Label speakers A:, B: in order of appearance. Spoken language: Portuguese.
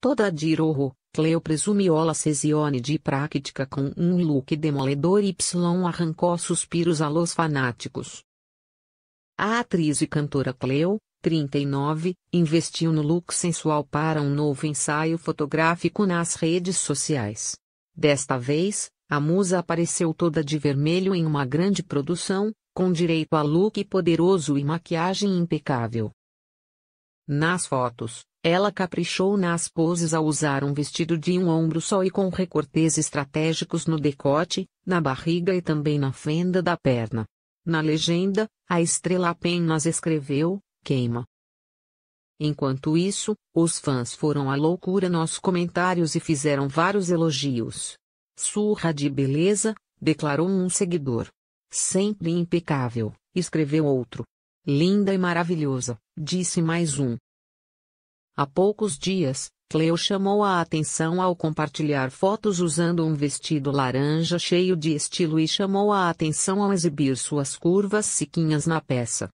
A: Toda Diroho, Cleo presumiola Cesione de prática com um look demoledor y arrancou suspiros a los fanáticos. A atriz e cantora Cleo, 39, investiu no look sensual para um novo ensaio fotográfico nas redes sociais. Desta vez, a musa apareceu toda de vermelho em uma grande produção, com direito a look poderoso e maquiagem impecável. Nas fotos, ela caprichou nas poses ao usar um vestido de um ombro só e com recortes estratégicos no decote, na barriga e também na fenda da perna. Na legenda, a estrela apenas escreveu: queima. Enquanto isso, os fãs foram à loucura nos comentários e fizeram vários elogios. Surra de beleza, declarou um seguidor. Sempre impecável, escreveu outro. Linda e maravilhosa, disse mais um. Há poucos dias, Cleo chamou a atenção ao compartilhar fotos usando um vestido laranja cheio de estilo e chamou a atenção ao exibir suas curvas sequinhas na peça.